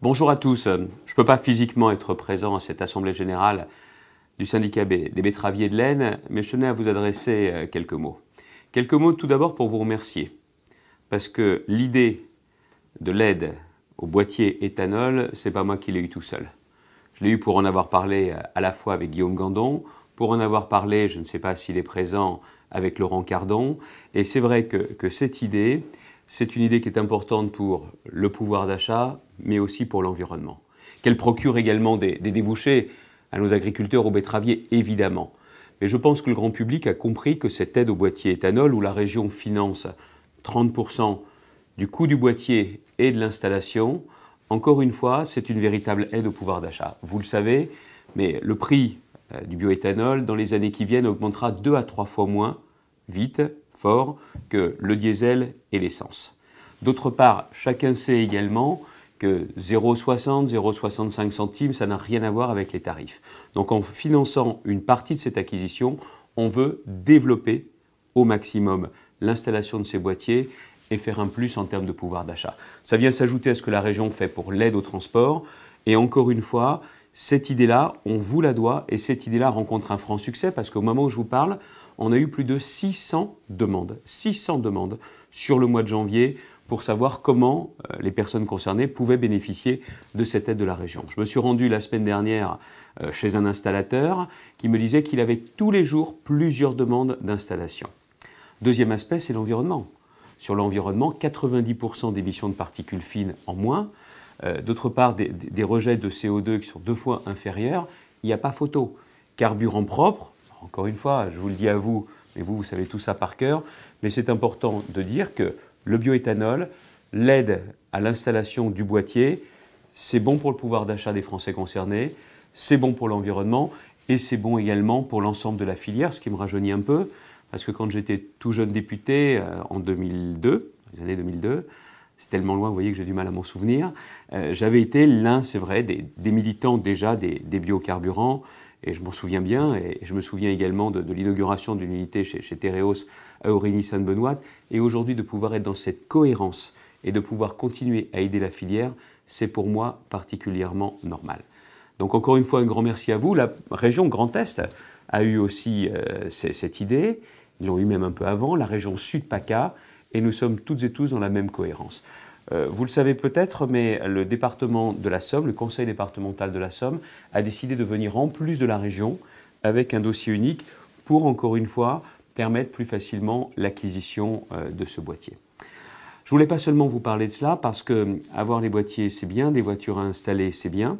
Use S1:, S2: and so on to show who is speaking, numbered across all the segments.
S1: Bonjour à tous. Je ne peux pas physiquement être présent à cette Assemblée générale du syndicat des betteraviers de laine, mais je tenais à vous adresser euh, quelques mots. Quelques mots tout d'abord pour vous remercier, parce que l'idée de l'aide au boîtier éthanol, c'est pas moi qui l'ai eue tout seul. Je l'ai eue pour en avoir parlé euh, à la fois avec Guillaume Gandon, pour en avoir parlé, je ne sais pas s'il est présent, avec Laurent Cardon, et c'est vrai que cette idée, c'est une idée qui est importante pour le pouvoir d'achat, mais aussi pour l'environnement. Qu'elle procure également des, débouchés à nos agriculteurs, aux betteraviers, évidemment. Mais je pense que le grand public a compris que cette aide au boîtier éthanol, où la région finance 30% du coût du boîtier et de l'installation, encore une fois, c'est une véritable aide au pouvoir d'achat. Vous le savez, mais le prix euh, du bioéthanol dans les années qui viennent augmentera 2 à 3 fois moins vite, fort, que le diesel et l'essence. D'autre part, chacun sait également que 0,60, 0,65 centimes, ça n'a rien à voir avec les tarifs. Donc en finançant une partie de cette acquisition, on veut développer au maximum l'installation de ces boîtiers et faire un plus en termes de pouvoir d'achat. Ça vient s'ajouter à ce que la région fait pour l'aide au transport. Et encore une fois, cette idée-là, on vous la doit et cette idée-là rencontre un franc succès parce qu'au moment où je vous parle, on a eu plus de 600 demandes, 600 demandes sur le mois de janvier pour savoir comment euh, les personnes concernées pouvaient bénéficier de cette aide de la région. Je me suis rendu la semaine dernière euh, chez un installateur qui me disait qu'il avait tous les jours plusieurs demandes d'installation. Deuxième aspect, c'est l'environnement. Sur l'environnement, 90% d'émissions de particules fines en moins. Euh, d'autre part, des, des, rejets de CO2 qui sont deux fois inférieurs. Il n'y a pas photo. Carburant propre, encore une fois, je vous le dis à vous, mais vous, vous savez tout ça par cœur, mais c'est important de dire que le bioéthanol, l'aide à l'installation du boîtier, c'est bon pour le pouvoir d'achat des Français concernés, c'est bon pour l'environnement et c'est bon également pour l'ensemble de la filière, ce qui me rajeunit un peu, parce que quand j'étais tout jeune député euh, en 2002, les années 2002, c'est tellement loin, vous voyez, que j'ai du mal à m'en souvenir, euh, j'avais été l'un, c'est vrai, des, militants déjà des biocarburants, et je m'en souviens bien, et je me souviens également de, l'inauguration d'une unité chez, chez Tereos à Aurélie-Sainte-Benoît, et aujourd'hui de pouvoir être dans cette cohérence et de pouvoir continuer à aider la filière, c'est pour moi particulièrement normal. Donc encore une fois, un grand merci à vous. La région Grand Est a eu aussi euh, cette idée, ils l'ont eu même un peu avant, la région Sud-PACA, et nous sommes toutes et tous dans la même cohérence. Euh, vous le savez peut-être, mais le département de la Somme, le conseil départemental de la Somme, a décidé de venir en plus de la région avec un dossier unique pour, encore une fois, permettre plus facilement l'acquisition euh, de ce boîtier. Je voulais pas seulement vous parler de cela parce que euh, avoir les boîtiers c'est bien, des voitures à installer c'est bien,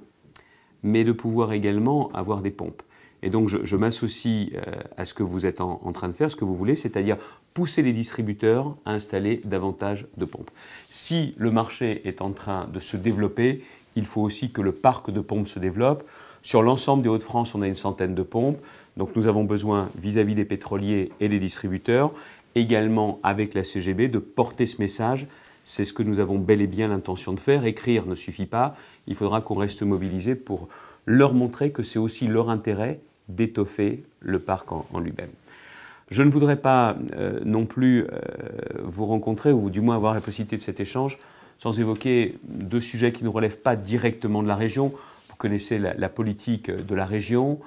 S1: mais de pouvoir également avoir des pompes. Et donc je, m'associe à ce que vous êtes en train de faire, ce que vous voulez, c'est-à-dire pousser les distributeurs à installer davantage de pompes. Si le marché est en train de se développer, il faut aussi que le parc de pompes se développe. Sur l'ensemble des Hauts-de-France, on a une centaine de pompes. Donc nous avons besoin, vis-à-vis des pétroliers et des distributeurs, également avec la CGB, de porter ce message. C'est ce que nous avons bel et bien l'intention de faire. Écrire ne suffit pas. Il faudra qu'on reste mobilisé pour leur montrer que c'est aussi leur intérêt d'étoffer le parc en lui-même. Je ne voudrais pas euh, non plus euh, vous rencontrer, ou du moins avoir la possibilité de cet échange, sans évoquer deux sujets qui ne relèvent pas directement de la région. Vous connaissez la, politique de la région.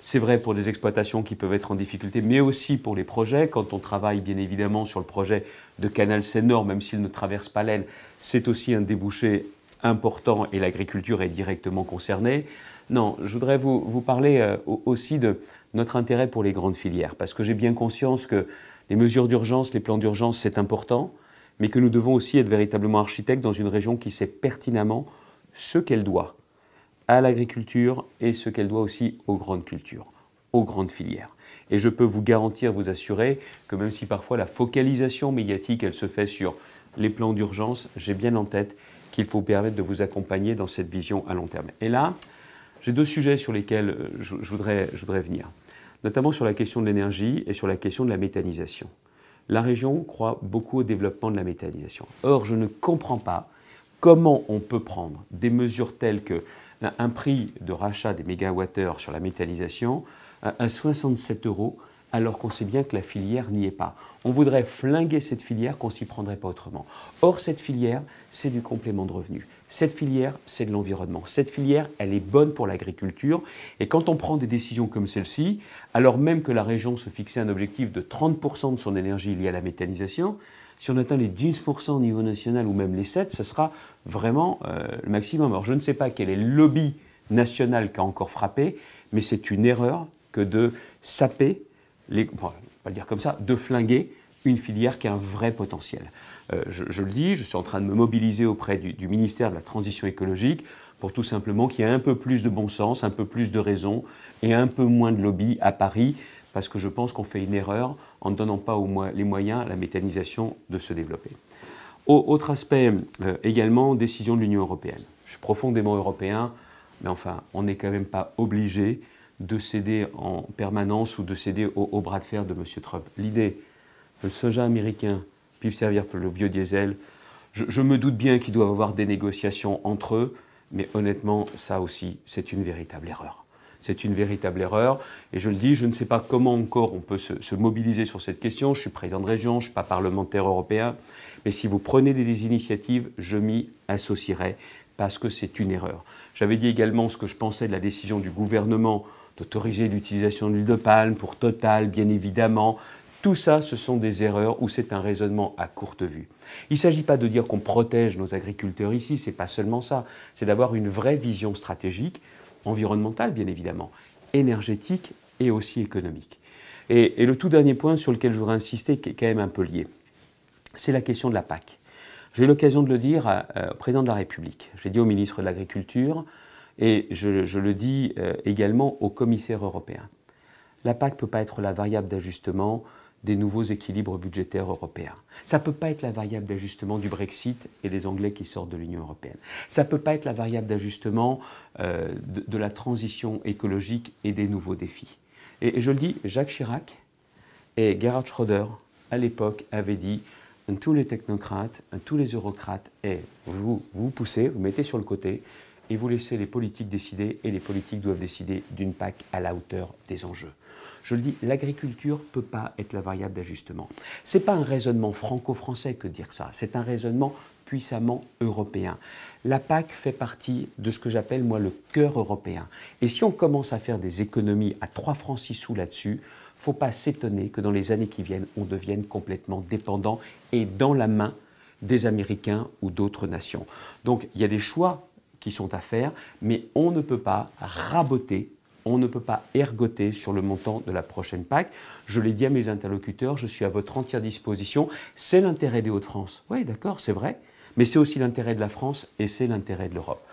S1: C'est vrai pour des exploitations qui peuvent être en difficulté, mais aussi pour les projets. Quand on travaille bien évidemment sur le projet de Canal Seine-Nord, même s'il ne traverse pas l'Aisne, c'est aussi un débouché important et l'agriculture est directement concernée. Non, je voudrais vous, vous parler euh, aussi de, notre intérêt pour les grandes filières, parce que j'ai bien conscience que les mesures d'urgence, les plans d'urgence, c'est important, mais que nous devons aussi être véritablement architectes dans une région qui sait pertinemment ce qu'elle doit à l'agriculture et ce qu'elle doit aussi aux grandes cultures, aux grandes filières. Et je peux vous garantir, vous assurer, que même si parfois la focalisation médiatique, elle se fait sur les plans d'urgence, j'ai bien en tête qu'il faut permettre de vous accompagner dans cette vision à long terme. Et là, j'ai deux sujets sur lesquels euh, je, voudrais, venir, notamment sur la question de l'énergie et sur la question de la méthanisation. La région croit beaucoup au développement de la méthanisation. Or, je ne comprends pas comment on peut prendre des mesures telles que un prix de rachat des mégawattheures sur la méthanisation euh, à 67 euros alors qu'on sait bien que la filière n'y est pas. On voudrait flinguer cette filière qu'on s'y prendrait pas autrement. Or, cette filière, c'est du complément de revenu. Cette filière, c'est de l'environnement. Cette filière, elle est bonne pour l'agriculture. Et quand on prend des décisions comme celle-ci, alors même que la région se fixait un objectif de 30% de son énergie liée à la méthanisation, si on atteint les 10% au niveau national ou même les 7, ce sera vraiment euh, le maximum. Alors je ne sais pas quel est le lobby national qui a encore frappé, mais c'est une erreur que de saper, on va dire comme ça, de flinguer une filière qui a un vrai potentiel. Euh, je, le dis, je suis en train de me mobiliser auprès du, ministère de la Transition écologique pour tout simplement qu'il y ait un peu plus de bon sens, un peu plus de raison et un peu moins de lobby à Paris, parce que je pense qu'on fait une erreur en ne donnant pas les moyens à la méthanisation de se développer. Au, autre aspect euh, également, décision de l'Union européenne. Je suis profondément européen, mais enfin, on n'est quand même pas obligé de céder en permanence ou de céder au, bras de fer de M. Trump. L'idée, le soja américain puisse servir pour le biodiesel, je, me doute bien qu'ils doivent avoir des négociations entre eux, mais honnêtement, ça aussi, c'est une véritable erreur. C'est une véritable erreur. Et je le dis, je ne sais pas comment encore on peut se, mobiliser sur cette question. Je suis président de région, je ne suis pas parlementaire européen. Mais si vous prenez des, des initiatives, je m'y associerai parce que c'est une erreur. J'avais dit également ce que je pensais de la décision du gouvernement d'autoriser l'utilisation de l'huile de palme pour Total, bien évidemment. Tout ça, ce sont des erreurs ou c'est un raisonnement à courte vue. Il ne s'agit pas de dire qu'on protège nos agriculteurs ici, c'est pas seulement ça, c'est d'avoir une vraie vision stratégique, environnementale bien évidemment, énergétique et aussi économique. Et, le tout dernier point sur lequel je voudrais insister, qui est quand même un peu lié, c'est la question de la PAC. J'ai eu l'occasion de le dire euh, au président de la République, j'ai dit au ministre de l'Agriculture et je, le dis euh, également au commissaire européen. La PAC ne peut pas être la variable d'ajustement des nouveaux équilibres budgétaires européens. Ça ne peut pas être la variable d'ajustement du Brexit et des Anglais qui sortent de l'Union européenne. Ça ne peut pas être la variable d'ajustement euh, de, la transition écologique et des nouveaux défis. Et, je le dis, Jacques Chirac et Gerhard Schröder, à l'époque, avaient dit tous les technocrates, tous les eurocrates, et vous vous poussez, vous mettez sur le côté, et vous laissez les politiques décider, et les politiques doivent décider d'une PAC à la hauteur des enjeux. Je le dis, l'agriculture ne peut pas être la variable d'ajustement. Ce n'est pas un raisonnement franco-français que dire ça, c'est un raisonnement puissamment européen. La PAC fait partie de ce que j'appelle moi le cœur européen. Et si on commence à faire des économies à 3 francs 6 sous là-dessus, faut pas s'étonner que dans les années qui viennent, on devienne complètement dépendant et dans la main des Américains ou d'autres nations. Donc il y a des choix qui sont à faire, mais on ne peut pas raboter on ne peut pas ergoter sur le montant de la prochaine PAC. Je l'ai dit à mes interlocuteurs, je suis à votre entière disposition. C'est l'intérêt des Hauts-de-France. Oui, d'accord, c'est vrai. Mais c'est aussi l'intérêt de la France et c'est l'intérêt de l'Europe.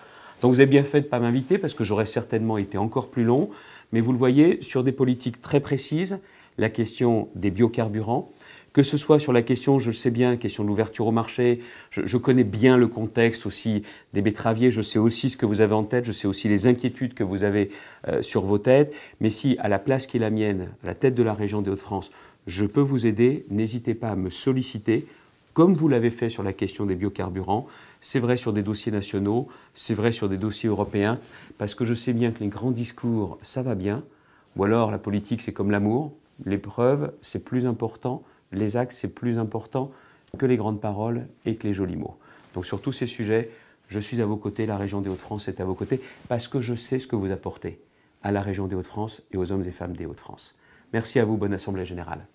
S1: Donc vous avez bien fait de ne pas m'inviter parce que j'aurais certainement été encore plus long. Mais vous le voyez, sur des politiques très précises, la question des biocarburants, que ce soit sur la question, je le sais bien, la question de l'ouverture au marché, je, connais bien le contexte aussi des betteraviers, je sais aussi ce que vous avez en tête, je sais aussi les inquiétudes que vous avez euh, sur vos têtes, mais si à la place qui est la mienne, à la tête de la région des Hauts-de-France, je peux vous aider, n'hésitez pas à me solliciter, comme vous l'avez fait sur la question des biocarburants, c'est vrai sur des dossiers nationaux, c'est vrai sur des dossiers européens, parce que je sais bien que les grands discours, ça va bien, ou alors la politique, c'est comme l'amour, l'épreuve, c'est plus important, les actes, c'est plus important que les grandes paroles et que les jolis mots. Donc sur tous ces sujets, je suis à vos côtés, la région des Hauts-de-France est à vos côtés, parce que je sais ce que vous apportez à la région des Hauts-de-France et aux hommes et femmes des Hauts-de-France. Merci à vous, bonne Assemblée générale.